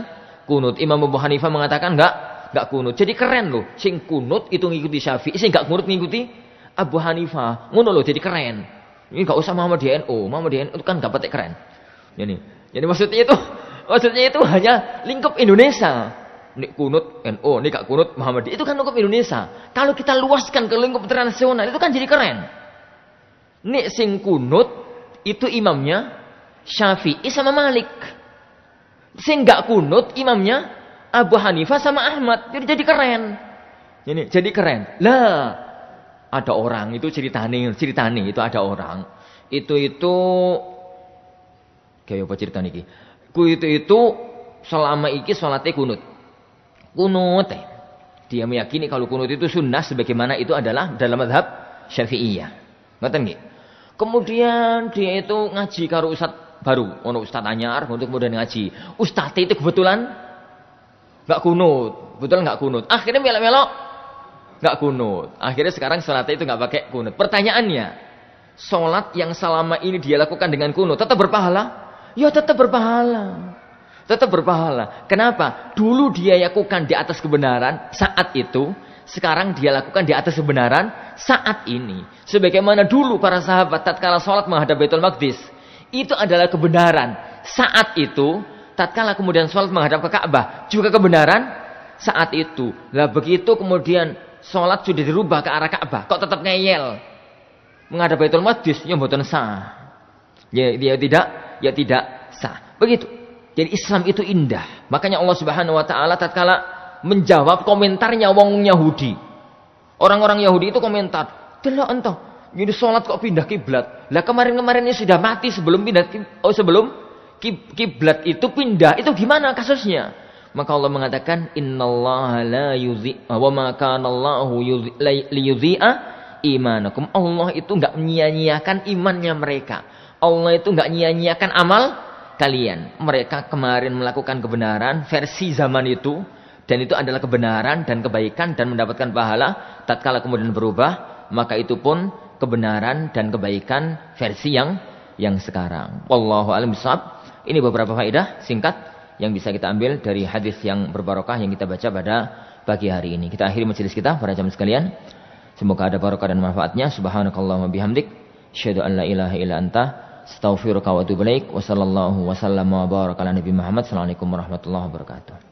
kunut. Imam Abu Hanifah mengatakan enggak enggak kunut. Jadi keren loh, sing kunut itu ngikuti Syafi'i, sing enggak kunut ngikuti Abu Hanifah. Ngono loh jadi keren. Ini enggak usah Muhammad DNO, Muhammad DNO itu kan enggak patek keren. Jadi, jadi maksudnya itu [LAUGHS] maksudnya itu hanya lingkup Indonesia nik kunut NO, nik gak kunut Muhammadiyah. Itu kan lingkup Indonesia. Kalau kita luaskan ke lingkup internasional itu kan jadi keren. Nik sing kunut itu imamnya Syafi'i sama Malik. Sing gak kunut imamnya Abu Hanifah sama Ahmad. Jadi jadi keren. Ini jadi keren. Lah, ada orang itu ceritane, ceritane itu ada orang. Itu itu kayak apa cerita niki? Ku itu itu selama iki salatnya kunut kunut. Dia meyakini kalau kunut itu sunnah sebagaimana itu adalah dalam madhab syafi'iyah. Ngerti nggih. Kemudian dia itu ngaji karo ustad baru, ono ustad anyar, untuk kemudian ngaji. Ustad itu kebetulan nggak kunut, kebetulan nggak kunut. Akhirnya melok-melok nggak kunut. Akhirnya sekarang sholat itu nggak pakai kunut. Pertanyaannya, sholat yang selama ini dia lakukan dengan kunut tetap berpahala? Ya tetap berpahala. Tetap berpahala. Kenapa? Dulu dia lakukan di atas kebenaran saat itu, sekarang dia lakukan di atas kebenaran saat ini. Sebagaimana dulu para sahabat tatkala sholat menghadap Baitul Maqdis, itu adalah kebenaran saat itu, tatkala kemudian sholat menghadap ke Ka'bah, juga kebenaran saat itu. Lah begitu kemudian sholat sudah dirubah ke arah Ka'bah, kok tetap ngeyel menghadap Baitul Maqdis, ya mboten sah. Ya, ya tidak, ya tidak sah. Begitu. Jadi Islam itu indah. Makanya Allah Subhanahu wa taala tatkala menjawab komentarnya wong Yahudi. Orang-orang Yahudi itu komentar, "Delok entah, ini sholat kok pindah kiblat. Lah kemarin-kemarin ini sudah mati sebelum pindah oh sebelum kiblat itu pindah. Itu gimana kasusnya?" Maka Allah mengatakan, "Innallaha la yuzi ah, wa ma kana Allahu liyuzi'a imanakum." Allah itu enggak menyia-nyiakan imannya mereka. Allah itu enggak menyia-nyiakan amal kalian. Mereka kemarin melakukan kebenaran versi zaman itu dan itu adalah kebenaran dan kebaikan dan mendapatkan pahala tatkala kemudian berubah maka itu pun kebenaran dan kebaikan versi yang yang sekarang. Wallahu a'lam bishawab. Ini beberapa faedah singkat yang bisa kita ambil dari hadis yang berbarokah yang kita baca pada pagi hari ini. Kita akhiri majelis kita para jam sekalian. Semoga ada barokah dan manfaatnya. Subhanakallahumma bihamdik. Asyhadu an la ilaha illa anta Astaghfiruka wa atubu ilaik. Wassallallahu wa baraka ala Nabi Muhammad. warahmatullahi wabarakatuh.